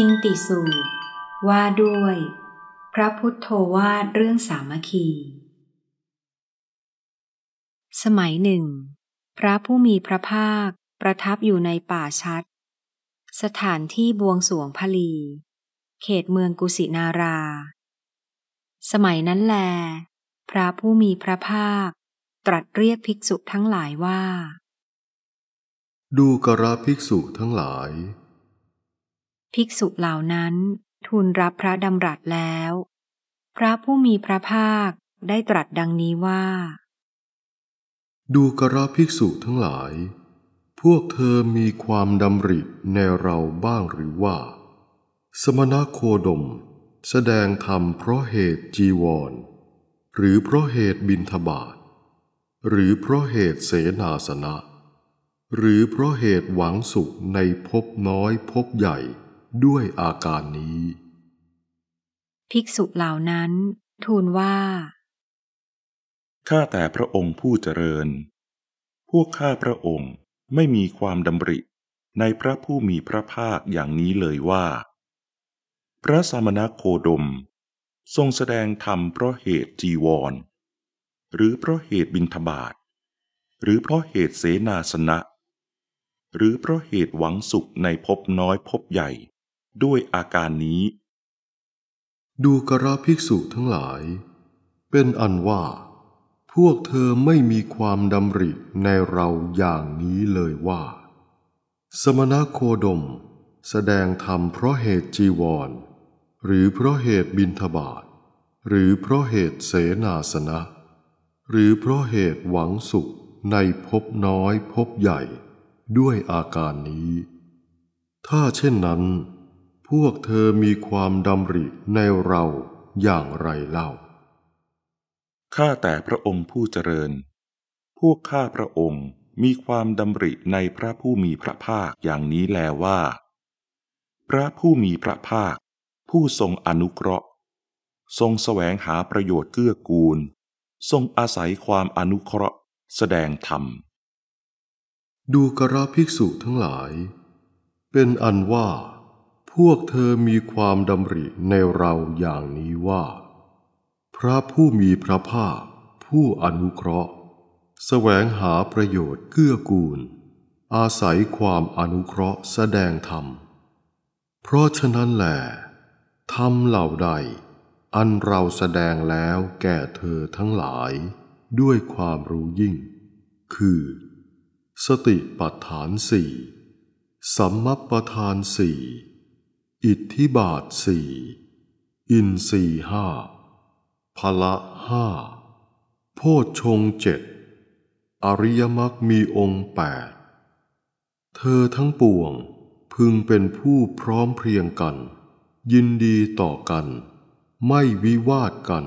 ินติสูตรว่าด้วยพระพุทโธวาทเรื่องสามัคคี สมัยหนึ่ง พระผู้มีพระภาคประทับอยู่ในป่าชัด สถานที่บวงสวงพลี เขตเมืองกุสินารา สมัยนั้นแล พระผู้มีพระภาคตรัสเรียกภิกษุทั้งหลายว่า ดูกระภิกษุทั้งหลายภิกษุเหล่านั้นทูลรับพระดำรัสแล้ว พระผู้มีพระภาคได้ตรัสดังนี้ว่า ดูกระภิกษุทั้งหลาย พวกเธอมีความดำริในเราบ้างหรือว่า สมณโคดมแสดงธรรมเพราะเหตุจีวร หรือเพราะเหตุบินทบาท หรือเพราะเหตุเสนาสนะ หรือเพราะเหตุหวังสุขในภพน้อยภพใหญ่ด้วยอาการนี้ ภิกษุเหล่านั้นทูลว่าข้าแต่พระองค์ผู้เจริญ พวกข้าพระองค์ไม่มีความดำริในพระผู้มีพระภาคอย่างนี้เลยว่า พระสมณโคดม ทรงแสดงธรรมเพราะเหตุจีวร หรือเพราะเหตุบินทบาทหรือเพราะเหตุเสนาสนะหรือเพราะเหตุหวังสุขในภพน้อยภพใหญ่ด้วยอาการนี้ ดูกระภิกษุทั้งหลาย เป็นอันว่า พวกเธอไม่มีความดำริในเราอย่างนี้เลยว่า สมณโคดม แสดงธรรมเพราะเหตุจีวร หรือเพราะเหตุบินทบาท หรือเพราะเหตุเสนาสนะ หรือเพราะเหตุหวังสุขในภพน้อยภพใหญ่ด้วยอาการนี้ ถ้าเช่นนั้นพวกเธอมีความดำริในเราอย่างไรเล่า ข้าแต่พระองค์ผู้เจริญ พวกข้าพระองค์มีความดำริในพระผู้มีพระภาคอย่างนี้แลว่า พระผู้มีพระภาคผู้ทรงอนุเคราะห์ ทรงแสวงหาประโยชน์เกื้อกูล ทรงอาศัยความอนุเคราะห์ แสดงธรรม ดูกระภิกษุทั้งหลายเป็นอันว่าพวกเธอมีความดำริในเราอย่างนี้ว่า พระผู้มีพระภาค ผู้อนุเคราะห์ แสวงหาประโยชน์เกื้อกูล อาศัยความอนุเคราะห์แสดงธรรม เพราะฉะนั้นแหละธรรมเหล่าใด อันเราแสดงแล้วแก่เธอทั้งหลายด้วยความรู้ยิ่ง คือ สติปัฏฐานสี่สัมมัปปทานสี่อิทธิบาทสี่อินสี่ห้าพละห้า โพชฌงเจ็ด อริยมรรคมีองค์แปดเธอทั้งปวงพึงเป็นผู้พร้อมเพรียงกัน ยินดีต่อกัน ไม่วิวาทกัน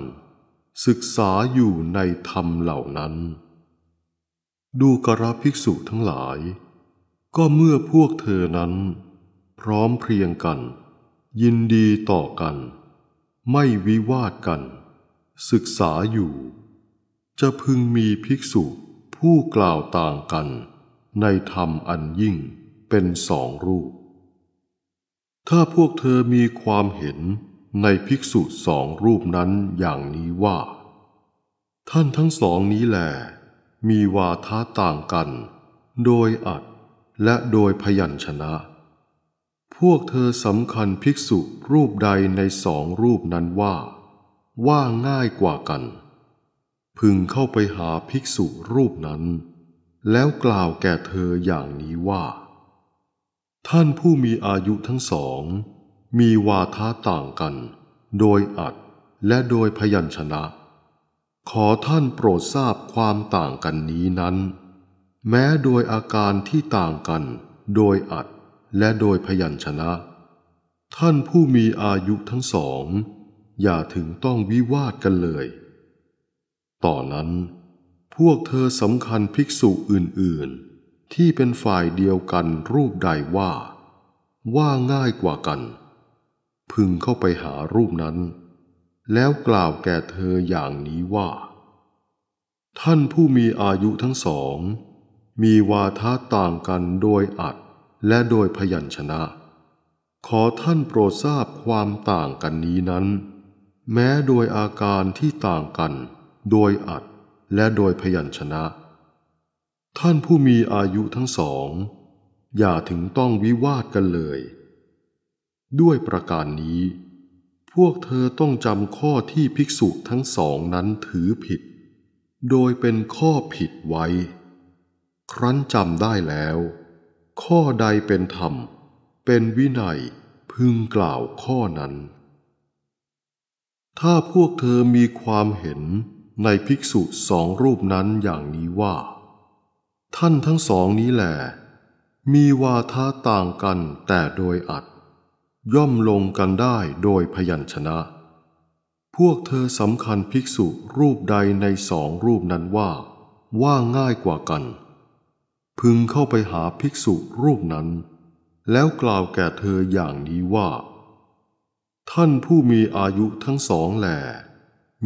ศึกษาอยู่ในธรรมเหล่านั้น ดูกระภิกษุทั้งหลาย ก็เมื่อพวกเธอนั้นพร้อมเพรียงกันยินดีต่อกัน ไม่วิวาทกัน ศึกษาอยู่ จะพึงมีภิกษุผู้กล่าวต่างกันในธรรมอันยิ่งเป็นสองรูป ถ้าพวกเธอมีความเห็นในภิกษุสองรูปนั้นอย่างนี้ว่า ท่านทั้งสองนี้แหลมีวาทะต่างกันโดยอัดและโดยพยัญชนะพวกเธอสำคัญภิกษุรูปใดในสองรูปนั้นว่า ว่าง่ายกว่ากัน พึงเข้าไปหาภิกษุรูปนั้น แล้วกล่าวแก่เธออย่างนี้ว่า ท่านผู้มีอายุทั้งสอง มีวาทะต่างกันโดยอัดและโดยพยัญชนะ ขอท่านโปรดทราบความต่างกันนี้นั้น แม้โดยอาการที่ต่างกัน โดยอัดและโดยพยัญชนะ ท่านผู้มีอายุทั้งสอง อย่าถึงต้องวิวาทกันเลย ต่อนนั้น พวกเธอสำคัญภิกษุอื่นๆ ที่เป็นฝ่ายเดียวกันรูปใดว่า ว่าง่ายกว่ากัน พึงเข้าไปหารูปนั้น แล้วกล่าวแก่เธออย่างนี้ว่า ท่านผู้มีอายุทั้งสอง มีวาทะต่างกันโดยอัดและโดยพยัญชนะ ขอท่านโปรดทราบความต่างกันนี้นั้น แม้โดยอาการที่ต่างกัน โดยอัดและโดยพยัญชนะ ท่านผู้มีอายุทั้งสอง อย่าถึงต้องวิวาทกันเลย ด้วยประการนี้ พวกเธอต้องจำข้อที่ภิกษุทั้งสองนั้นถือผิด โดยเป็นข้อผิดไว้ ครั้นจำได้แล้วข้อใดเป็นธรรม เป็นวินัยพึงกล่าวข้อนั้น ถ้าพวกเธอมีความเห็นในภิกษุสองรูปนั้นอย่างนี้ว่า ท่านทั้งสองนี้แหลมีวาทะต่างกันแต่โดยอัด ย่อมลงกันได้โดยพยัญชนะ พวกเธอสำคัญภิกษุรูปใดในสองรูปนั้นว่า ว่าง่ายกว่ากันพึงเข้าไปหาภิกษุรูปนั้น แล้วกล่าวแก่เธออย่างนี้ว่า ท่านผู้มีอายุทั้งสองแหล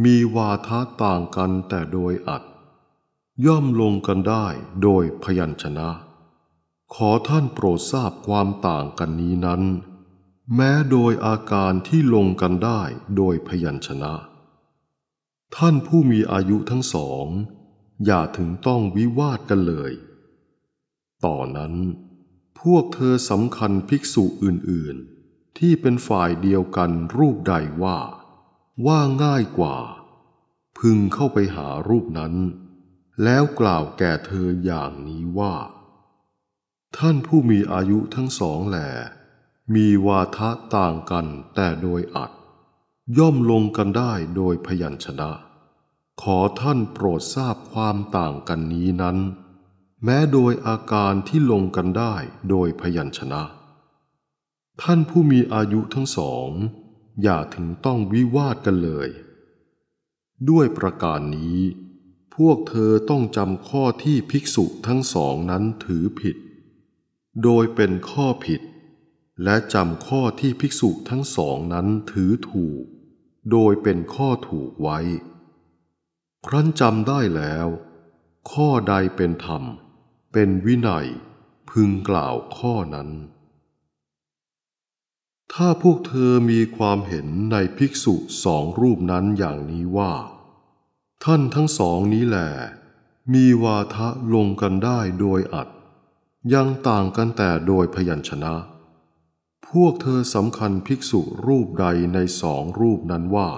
มีวาทะต่างกันแต่โดยอัดย่อมลงกันได้โดยพยัญชนะ ขอท่านโปรดทราบความต่างกันนี้นั้น แม้โดยอาการที่ลงกันได้โดยพยัญชนะ ท่านผู้มีอายุทั้งสอง อย่าถึงต้องวิวาทกันเลยต่อนนั้น พวกเธอสำคัญภิกษุอื่นๆ ที่เป็นฝ่ายเดียวกันรูปใดว่า ว่าง่ายกว่า พึงเข้าไปหารูปนั้น แล้วกล่าวแก่เธออย่างนี้ว่า ท่านผู้มีอายุทั้งสองแหล มีวาทะต่างกันแต่โดยอัด ย่อมลงกันได้โดยพยัญชนะ ขอท่านโปรดทราบความต่างกันนี้นั้นแม้โดยอาการที่ลงกันได้โดยพยัญชนะ ท่านผู้มีอายุทั้งสอง อย่าถึงต้องวิวาทกันเลย ด้วยประการนี้ พวกเธอต้องจำข้อที่ภิกษุทั้งสองนั้นถือผิด โดยเป็นข้อผิด และจำข้อที่ภิกษุทั้งสองนั้นถือถูก โดยเป็นข้อถูกไว้ ครั้นจำได้แล้ว ข้อใดเป็นธรรมเป็นวินัย พึงกล่าวข้อนั้น ถ้าพวกเธอมีความเห็นในภิกษุสองรูปนั้นอย่างนี้ว่า ท่านทั้งสองนี้แหล มีวาทะลงกันได้โดยอัดยังต่างกันแต่โดยพยัญชนะ พวกเธอสำคัญภิกษุรูปใดในสองรูปนั้นว่า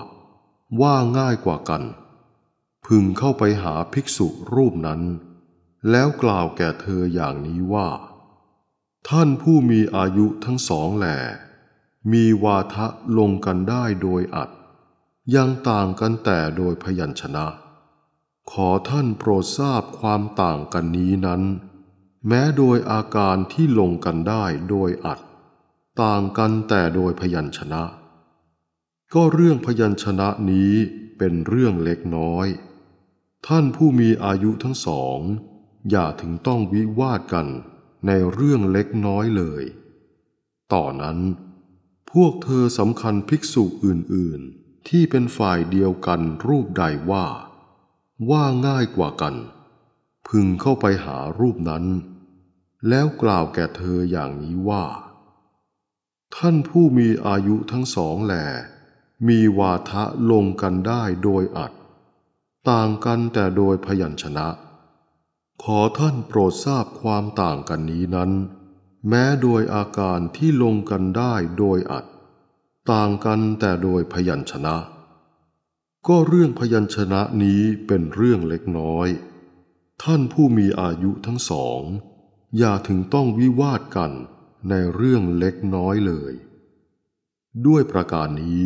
ว่าง่ายกว่ากัน พึงเข้าไปหาภิกษุรูปนั้นแล้วกล่าวแก่เธออย่างนี้ว่า ท่านผู้มีอายุทั้งสองแหล มีวาทะลงกันได้โดยอัด ยังต่างกันแต่โดยพยัญชนะ ขอท่านโปรดทราบความต่างกันนี้นั้น แม้โดยอาการที่ลงกันได้โดยอัด ต่างกันแต่โดยพยัญชนะ ก็เรื่องพยัญชนะนี้เป็นเรื่องเล็กน้อย ท่านผู้มีอายุทั้งสองอย่าถึงต้องวิวาทกันในเรื่องเล็กน้อยเลย ต่อนนั้น พวกเธอสำคัญภิกษุอื่น ๆ ที่เป็นฝ่ายเดียวกันรูปใดว่า ว่าง่ายกว่ากัน พึงเข้าไปหารูปนั้น แล้วกล่าวแก่เธออย่างนี้ว่า ท่านผู้มีอายุทั้งสองแหล มีวาทะลงกันได้โดยอัด ต่างกันแต่โดยพยัญชนะขอท่านโปรดทราบความต่างกันนี้นั้น แม้โดยอาการที่ลงกันได้โดยอัด ต่างกันแต่โดยพยัญชนะ ก็เรื่องพยัญชนะนี้เป็นเรื่องเล็กน้อย ท่านผู้มีอายุทั้งสอง อย่าถึงต้องวิวาทกันในเรื่องเล็กน้อยเลย ด้วยประการนี้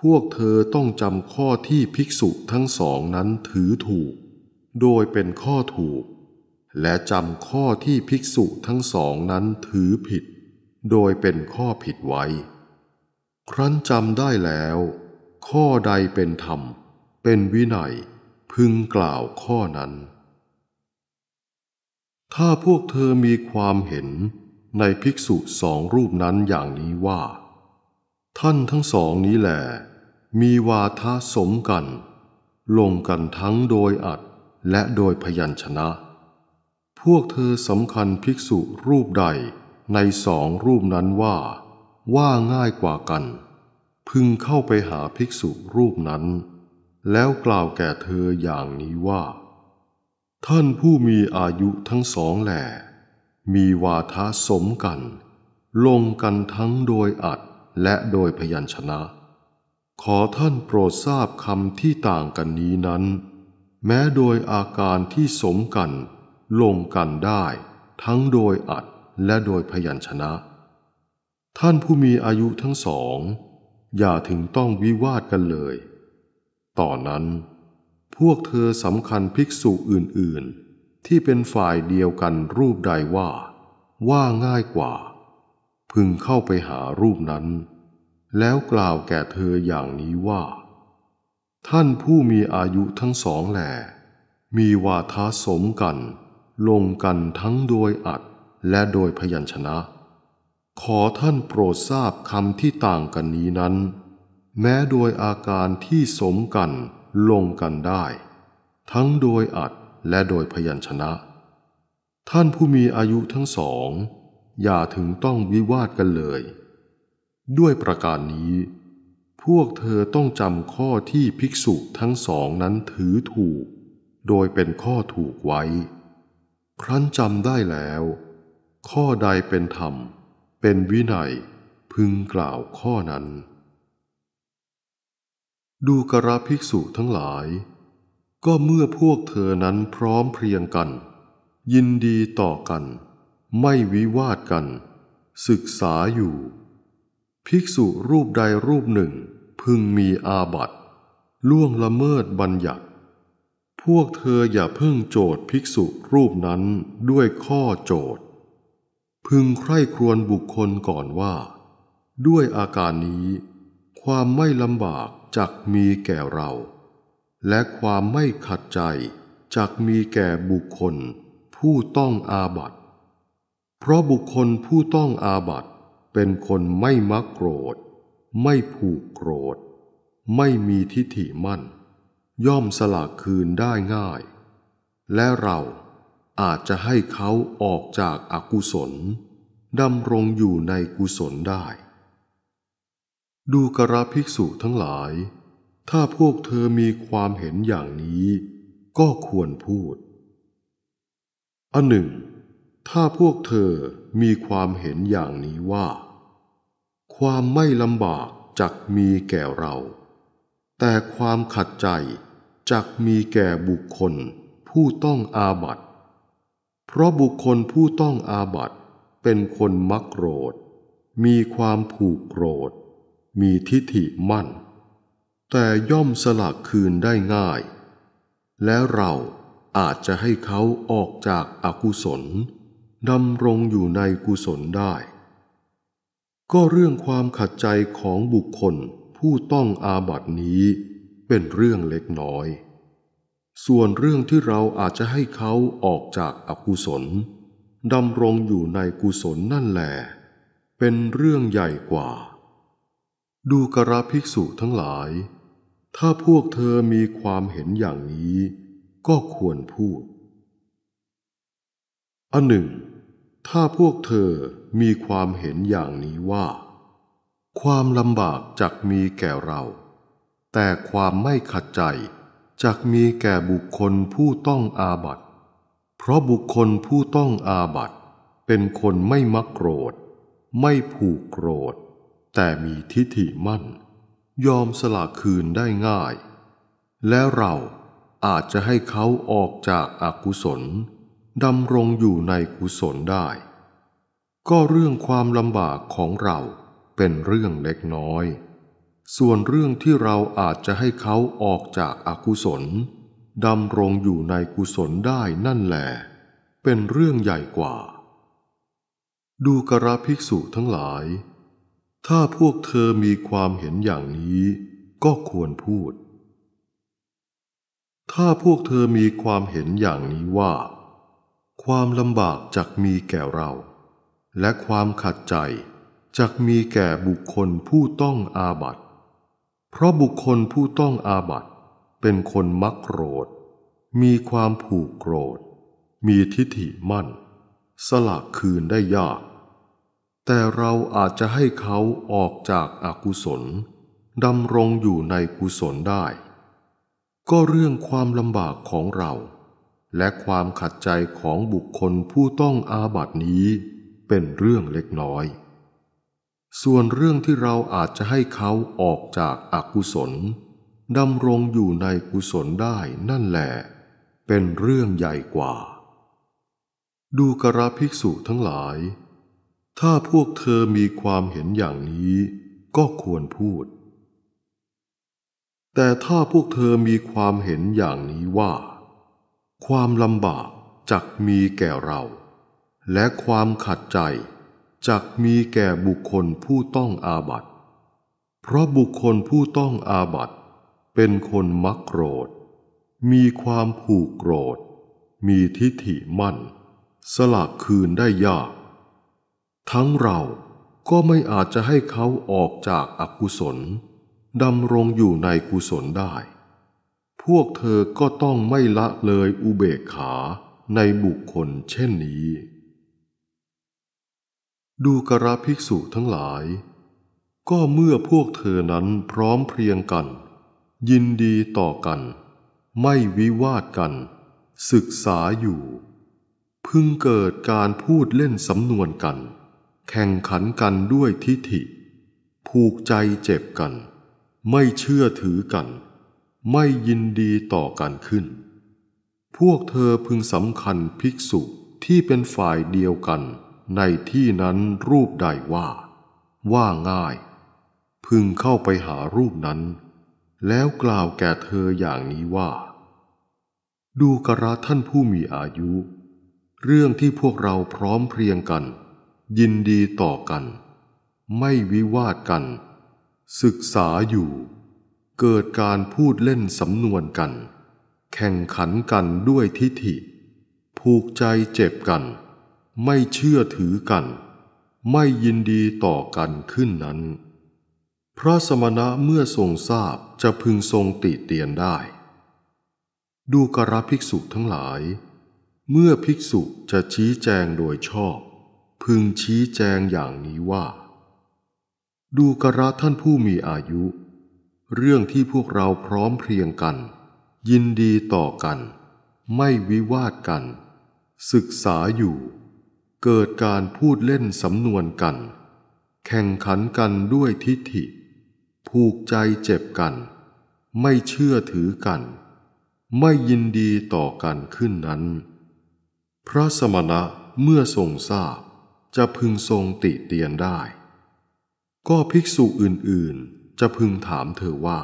พวกเธอต้องจำข้อที่ภิกษุทั้งสองนั้นถือถูกโดยเป็นข้อถูก และจำข้อที่ภิกษุทั้งสองนั้นถือผิด โดยเป็นข้อผิดไว้ ครั้นจำได้แล้ว ข้อใดเป็นธรรม เป็นวินัย พึงกล่าวข้อนั้น ถ้าพวกเธอมีความเห็นในภิกษุสองรูปนั้นอย่างนี้ว่า ท่านทั้งสองนี้แหละมีวาทะสมกัน ลงกันทั้งโดยอัดและโดยพยัญชนะ พวกเธอสำคัญภิกษุรูปใดในสองรูปนั้นว่าว่าง่ายกว่ากัน พึงเข้าไปหาภิกษุรูปนั้น แล้วกล่าวแก่เธออย่างนี้ว่า ท่านผู้มีอายุทั้งสองแหล่ มีวาทะสมกัน ลงกันทั้งโดยอัดและโดยพยัญชนะ ขอท่านโปรดทราบคำที่ต่างกันนี้นั้นแม้โดยอาการที่สมกันลงกันได้ ทั้งโดยอัดและโดยพยัญชนะ ท่านผู้มีอายุทั้งสอง อย่าถึงต้องวิวาทกันเลยต่อนนั้น พวกเธอสำคัญภิกษุอื่นๆ ที่เป็นฝ่ายเดียวกันรูปใดว่า ว่าง่ายกว่า พึงเข้าไปหารูปนั้น แล้วกล่าวแก่เธออย่างนี้ว่าท่านผู้มีอายุทั้งสองแหล มีวาทาสมกัน ลงกันทั้งโดยอัดและโดยพยัญชนะ ขอท่านโปรดทราบคำที่ต่างกันนี้นั้น แม้โดยอาการที่สมกันลงกันได้ ทั้งโดยอัดและโดย พยัญชนะ ท่านผู้มีอายุทั้งสอง อย่าถึงต้องวิวาทกันเลย ด้วยประการนี้พวกเธอต้องจำข้อที่ภิกษุทั้งสองนั้นถือถูก โดยเป็นข้อถูกไว้ ครั้นจำได้แล้ว ข้อใดเป็นธรรม เป็นวินัย พึงกล่าวข้อนั้น ดูกระภิกษุทั้งหลาย ก็เมื่อพวกเธอนั้นพร้อมเพรียงกัน ยินดีต่อกัน ไม่วิวาทกัน ศึกษาอยู่ภิกษุรูปใดรูปหนึ่งพึงมีอาบัติ ล่วงละเมิดบัญญัติ พวกเธออย่าเพิ่งโจทย์ภิกษุรูปนั้นด้วยข้อโจทย์พึงใคร่ครวญบุคคลก่อนว่า ด้วยอาการนี้ ความไม่ลำบากจักมีแก่เรา และความไม่ขัดใจจักมีแก่บุคคลผู้ต้องอาบัตเพราะบุคคลผู้ต้องอาบัติเป็นคนไม่มักโกรธ ไม่ผูกโกรธ ไม่มีทิฏฐิมั่น ย่อมสละคืนได้ง่าย และเราอาจจะให้เขาออกจากอากุศล ดำรงอยู่ในกุศลได้ ดูกระภิกษุทั้งหลาย ถ้าพวกเธอมีความเห็นอย่างนี้ก็ควรพูดอันหนึ่งถ้าพวกเธอมีความเห็นอย่างนี้ว่า ความไม่ลำบากจักมีแก่เรา แต่ความขัดใจจักมีแก่บุคคลผู้ต้องอาบัตเพราะบุคคลผู้ต้องอาบัตเป็นคนมักโกรธมีความผูกโกรธ มีทิฐิมั่น แต่ย่อมสลักคืนได้ง่าย และเราอาจจะให้เขาออกจากอากุศลดำรงอยู่ในกุศลได้ ก็เรื่องความขัดใจของบุคคลผู้ต้องอาบัตินี้ เป็นเรื่องเล็กน้อย ส่วนเรื่องที่เราอาจจะให้เขาออกจากอกุศล ดำรงอยู่ในกุศลนั่นแหลเป็นเรื่องใหญ่กว่า ดูกระภิกษุทั้งหลาย ถ้าพวกเธอมีความเห็นอย่างนี้ ก็ควรพูด อันหนึ่งถ้าพวกเธอมีความเห็นอย่างนี้ว่า ความลำบากจักมีแก่เรา แต่ความไม่ขัดใจจักมีแก่บุคคลผู้ต้องอาบัติ เพราะบุคคลผู้ต้องอาบัติ เป็นคนไม่มักโกรธ ไม่ผูกโกรธ แต่มีทิฏฐิมั่น ยอมสละคืนได้ง่าย และเราอาจจะให้เขาออกจากอากุศลดำรงอยู่ในกุศลได้ ก็เรื่องความลำบากของเราเป็นเรื่องเล็กน้อย ส่วนเรื่องที่เราอาจจะให้เขาออกจากอากุศลดำรงอยู่ในกุศลได้นั่นแหละ เป็นเรื่องใหญ่กว่า ดูกระภิกษุทั้งหลาย ถ้าพวกเธอมีความเห็นอย่างนี้ ก็ควรพูด ถ้าพวกเธอมีความเห็นอย่างนี้ว่าความลำบากจักมีแก่เรา และความขัดใจจักมีแก่บุคคลผู้ต้องอาบัติ เพราะบุคคลผู้ต้องอาบัติเป็นคนมักโกรธ มีความผูกโกรธ มีทิฏฐิมั่น สลักคืนได้ยาก แต่เราอาจจะให้เขาออกจากอากุศล ดำรงอยู่ในกุศลได้ ก็เรื่องความลำบากของเราและความขัดใจของบุคคลผู้ต้องอาบัตินี้ เป็นเรื่องเล็กน้อย ส่วนเรื่องที่เราอาจจะให้เขาออกจากอากุศลดำรงอยู่ในกุศลได้นั่นแหละเป็นเรื่องใหญ่กว่า ดูกระภิกษุทั้งหลาย ถ้าพวกเธอมีความเห็นอย่างนี้ ก็ควรพูด แต่ถ้าพวกเธอมีความเห็นอย่างนี้ว่าความลำบากจักมีแก่เรา และความขัดใจจักมีแก่บุคคลผู้ต้องอาบัติ เพราะบุคคลผู้ต้องอาบัติเป็นคนมักโกรธ มีความผูกโกรธ มีทิฐิมั่นสลักคืนได้ยาก ทั้งเราก็ไม่อาจจะให้เขาออกจากอากุศลดำรงอยู่ในกุศลได้พวกเธอก็ต้องไม่ละเลยอุเบกขาในบุคคลเช่นนี้ ดูกระภิกษุทั้งหลาย ก็เมื่อพวกเธอนั้นพร้อมเพรียงกัน ยินดีต่อกัน ไม่วิวาทกัน ศึกษาอยู่ พึงเกิดการพูดเล่นสำนวนกัน แข่งขันกันด้วยทิฐิผูกใจเจ็บกัน ไม่เชื่อถือกันไม่ยินดีต่อกันขึ้น พวกเธอพึงสำคัญภิกษุที่เป็นฝ่ายเดียวกันในที่นั้นรูปใดว่า ว่าง่าย พึงเข้าไปหารูปนั้น แล้วกล่าวแก่เธออย่างนี้ว่า ดูกระท่านผู้มีอายุ เรื่องที่พวกเราพร้อมเพรียงกัน ยินดีต่อกัน ไม่วิวาทกัน ศึกษาอยู่เกิดการพูดเล่นสำนวนกัน แข่งขันกันด้วยทิฐิผูกใจเจ็บกัน ไม่เชื่อถือกัน ไม่ยินดีต่อกันขึ้นนั้น พระสมณะเมื่อทรงทราบจะพึงทรงติเตียนได้ ดูกระภิกษุทั้งหลาย เมื่อภิกษุจะชี้แจงโดยชอบ พึงชี้แจงอย่างนี้ว่า ดูกระท่านผู้มีอายุเรื่องที่พวกเราพร้อมเพรียงกัน ยินดีต่อกัน ไม่วิวาทกัน ศึกษาอยู่ เกิดการพูดเล่นสำนวนกัน แข่งขันกันด้วยทิฏฐิผูกใจเจ็บกัน ไม่เชื่อถือกัน ไม่ยินดีต่อกันขึ้นนั้น พระสมณะเมื่อทรงทราบจะพึงทรงติเตียนได้ ก็ภิกษุอื่นๆจะพึงถามเธอว่า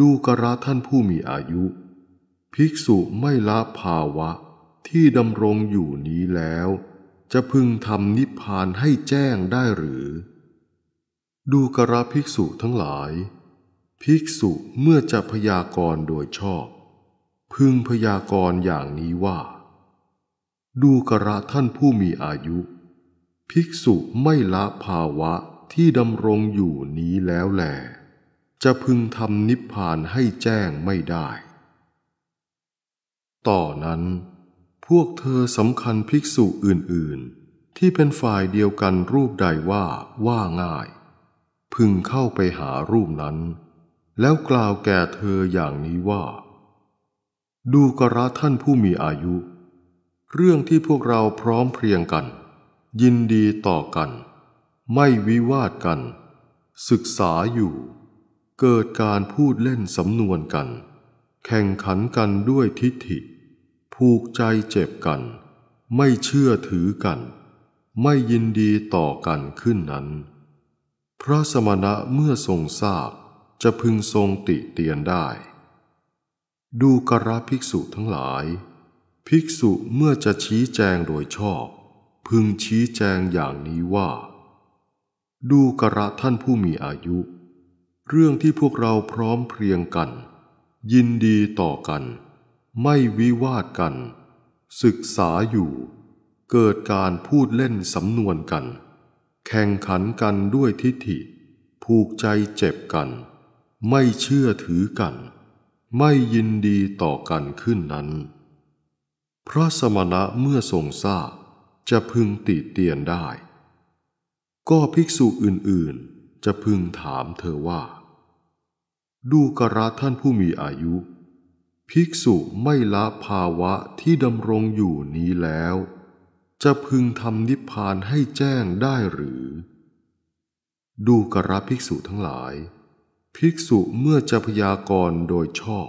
ดูกระท่านผู้มีอายุ ภิกษุไม่ละภาวะที่ดำรงอยู่นี้แล้ว จะพึงทำนิพพานให้แจ้งได้หรือ ดูกระภิกษุทั้งหลาย ภิกษุเมื่อจะพยากรณ์โดยชอบ พึงพยากรณ์อย่างนี้ว่า ดูกระท่านผู้มีอายุ ภิกษุไม่ละภาวะที่ดำรงอยู่นี้แล้วแหลจะพึงทำนิพพานให้แจ้งไม่ได้ ต่อนนั้น พวกเธอสำคัญภิกษุอื่นๆ ที่เป็นฝ่ายเดียวกันรูปใดว่าว่าง่าย พึงเข้าไปหารูปนั้น แล้วกล่าวแก่เธออย่างนี้ว่า ดูกระท่านผู้มีอายุ เรื่องที่พวกเราพร้อมเพรียงกัน ยินดีต่อกันไม่วิวาทกัน ศึกษาอยู่ เกิดการพูดเล่นสำนวนกัน แข่งขันกันด้วยทิฏฐิผูกใจเจ็บกัน ไม่เชื่อถือกัน ไม่ยินดีต่อกันขึ้นนั้น พระสมณะเมื่อทรงทราบจะพึงทรงติเตียนได้ ดูกระภิกษุทั้งหลาย ภิกษุเมื่อจะชี้แจงโดยชอบ พึงชี้แจงอย่างนี้ว่าดูกระท่านผู้มีอายุ เรื่องที่พวกเราพร้อมเพรียงกัน ยินดีต่อกัน ไม่วิวาทกัน ศึกษาอยู่ เกิดการพูดเล่นสำนวนกัน แข่งขันกันด้วยทิฏฐิผูกใจเจ็บกัน ไม่เชื่อถือกัน ไม่ยินดีต่อกันขึ้นนั้น พระสมณะเมื่อทรงทราบจะพึงติเตียนได้ก็ภิกษุอื่น ๆ จะพึงถามเธอว่า ดูกระท่านผู้มีอายุ ภิกษุไม่ละภาวะที่ดำรงอยู่นี้แล้ว จะพึงทำนิพพานให้แจ้งได้หรือ ดูกระภิกษุทั้งหลาย ภิกษุเมื่อจะพยากรณ์โดยชอบ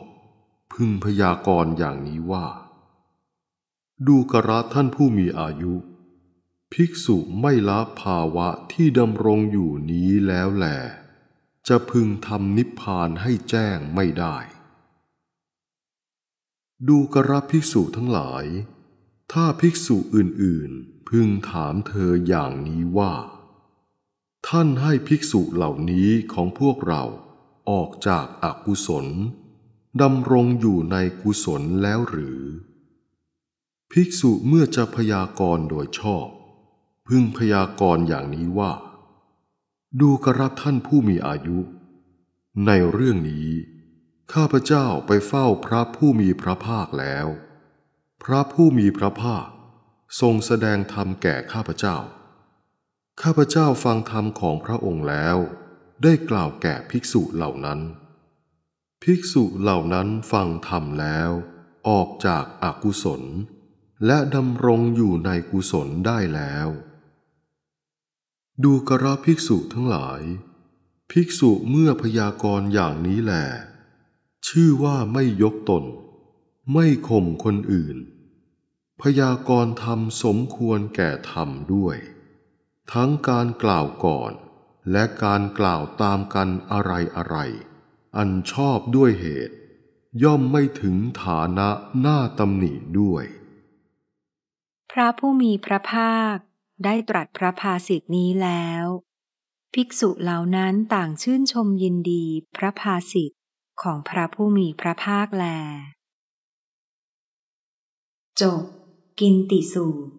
พึงพยากรณ์อย่างนี้ว่า ดูกระท่านผู้มีอายุภิกษุไม่ละภาวะที่ดำรงอยู่นี้แล้วแหลจะพึงทำนิพพานให้แจ้งไม่ได้ ดูกระภิกษุทั้งหลาย ถ้าภิกษุอื่นๆ พึงถามเธออย่างนี้ว่า ท่านให้ภิกษุเหล่านี้ของพวกเราออกจากอากุศลดำรงอยู่ในกุศลแล้วหรือ ภิกษุเมื่อจะพยากรณ์โดยชอบพึงพยากรณ์อย่างนี้ว่า ดูกระท่านผู้มีอายุ ในเรื่องนี้ข้าพเจ้าไปเฝ้าพระผู้มีพระภาคแล้ว พระผู้มีพระภาค ทรงแสดงธรรมแก่ข้าพเจ้า ข้าพเจ้าฟังธรรมของพระองค์แล้ว ได้กล่าวแก่ภิกษุเหล่านั้น ภิกษุเหล่านั้นฟังธรรมแล้ว ออกจากอากุศล และดำรงอยู่ในกุศลได้แล้วดูกระภิกษุทั้งหลาย ภิกษุเมื่อพยากรณ์อย่างนี้แหลชื่อว่าไม่ยกตน ไม่ข่มคนอื่น พยากรณ์ธรรมสมควรแก่ธรรมด้วย ทั้งการกล่าวก่อน และการกล่าวตามกันอะไรอะไร อันชอบด้วยเหตุ ย่อมไม่ถึงฐานะหน้าตำหนิด้วย พระผู้มีพระภาคได้ตรัสพระภาสิทธินี้แล้ว ภิกษุเหล่านั้นต่างชื่นชมยินดีพระภาสิทธิของพระผู้มีพระภาคแลจบ กินติสูตร